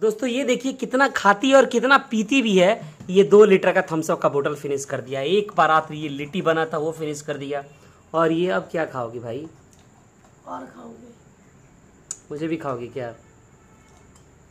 दोस्तों ये देखिए कितना खाती और कितना पीती भी है ये दो लीटर का थम्सअप का बोतल फिनिश कर दिया एक बार रात ये लिट्टी बना था वो फिनिश कर दिया और ये अब क्या खाओगी भाई और खाओगे मुझे भी खाओगी क्या